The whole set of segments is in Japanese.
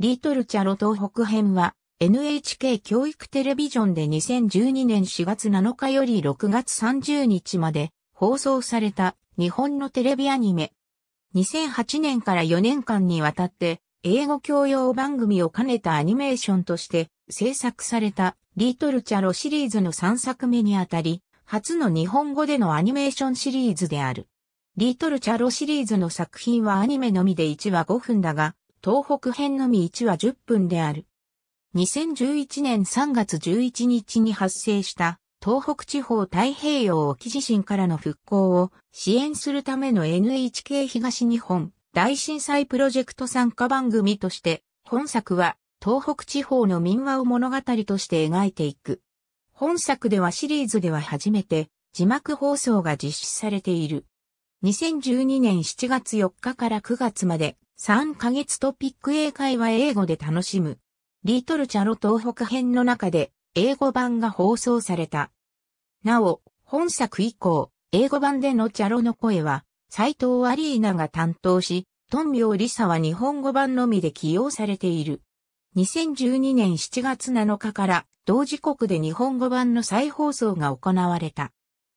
リートルチャロ東北編は NHK 教育テレビジョンで2012年4月7日より6月30日まで放送された日本のテレビアニメ。2008年から4年間にわたって英語教養番組を兼ねたアニメーションとして制作されたリートルチャロシリーズの3作目にあたり、初の日本語でのアニメーションシリーズである。リートルチャロシリーズの作品はアニメのみで1話5分だが、東北編のみ1話10分である。2011年3月11日に発生した東北地方太平洋沖地震からの復興を支援するための NHK 東日本大震災プロジェクト参加番組として本作は東北地方の民話を物語として描いていく。本作ではシリーズでは初めて字幕放送が実施されている。2012年7月4日から9月まで3ヶ月トピック英会話英語で楽しむ。リトルチャロ東北編の中で英語版が放送された。なお、本作以降、英語版でのチャロの声は、斎藤アリーナが担当し、トンミョリサは日本語版のみで起用されている。2012年7月7日から同時刻で日本語版の再放送が行われた。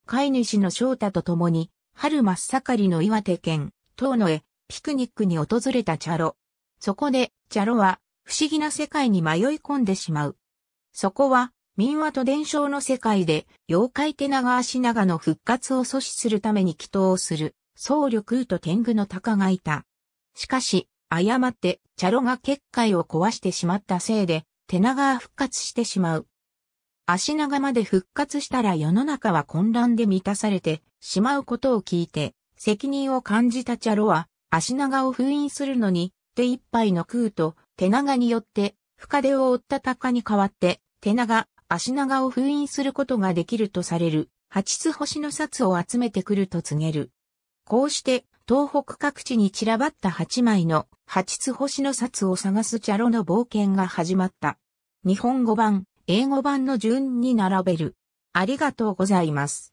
飼い主の翔太と共に、春真っ盛りの岩手県、遠野へピクニックに訪れたチャロ。そこで、チャロは、不思議な世界に迷い込んでしまう。そこは、民話と伝承の世界で、妖怪手長足長の復活を阻止するために祈祷をする、僧侶と天狗の鷹がいた。しかし、誤って、チャロが結界を壊してしまったせいで、手長は復活してしまう。足長まで復活したら世の中は混乱で満たされてしまうことを聞いて、責任を感じたチャロは、足長を封印するのに、手一杯の空と手長によって深手を負った鷹に代わって手長、足長を封印することができるとされる八つ星の札を集めてくると告げる。こうして東北各地に散らばった8枚の八つ星の札を探すチャロの冒険が始まった。日本語版、英語版の順に並べる。ありがとうございます。